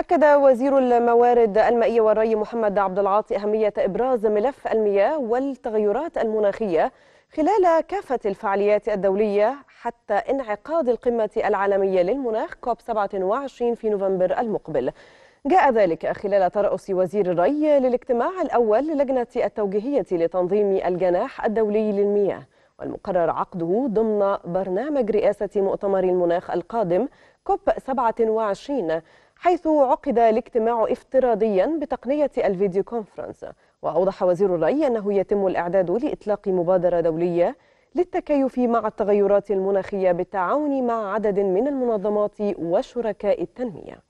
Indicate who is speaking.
Speaker 1: أكد وزير الموارد المائية والري محمد عبد العاطي أهمية إبراز ملف المياه والتغيرات المناخية خلال كافة الفعاليات الدولية حتى انعقاد القمة العالمية للمناخ كوب 27 في نوفمبر المقبل جاء ذلك خلال ترأس وزير الري للاجتماع الأول للجنة التوجيهية لتنظيم الجناح الدولي للمياه والمقرر عقده ضمن برنامج رئاسة مؤتمر المناخ القادم كوب 27 حيث عقد الاجتماع افتراضيا بتقنية الفيديو كونفرنس وأوضح وزير الري أنه يتم الإعداد لإطلاق مبادرة دولية للتكيف مع التغيرات المناخية بالتعاون مع عدد من المنظمات وشركاء التنمية